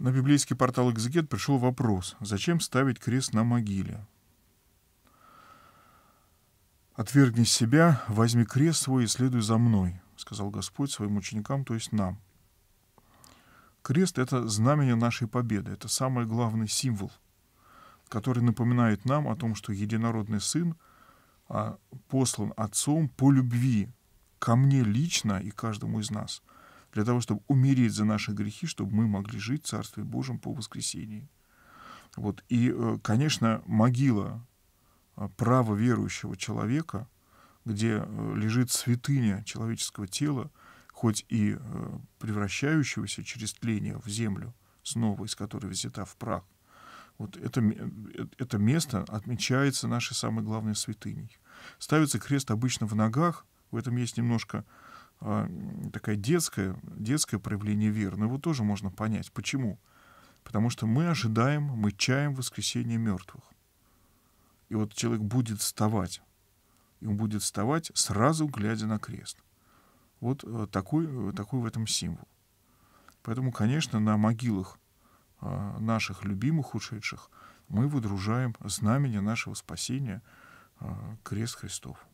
На библейский портал «Экзегет» пришел вопрос, зачем ставить крест на могиле? «Отвергни себя, возьми крест свой и следуй за мной», — сказал Господь своим ученикам, то есть нам. Крест — это знамение нашей победы, это самый главный символ, который напоминает нам о том, что единородный Сын а, послан Отцом по любви ко мне лично и каждому из нас — для того, чтобы умереть за наши грехи, чтобы мы могли жить в Царстве Божьем по воскресении. Вот. И, э, конечно, могила э, права верующего человека, где э, лежит святыня человеческого тела, хоть и превращающегося через тление в землю, снова из которой взята в прах, вот это, это место отмечается нашей самой главной святыней. Ставится крест обычно в ногах, в этом есть немножко а, такая детская, детское проявление веры. Но его тоже можно понять. Почему? Потому что мы ожидаем, мы чаем воскресение мертвых. И вот человек будет вставать. И он будет вставать, сразу глядя на крест. Вот э, такой, э, такой в этом символ. Поэтому, конечно, на могилах а, наших любимых ушедших мы выдружаем знамение нашего спасения, а, крест Христов.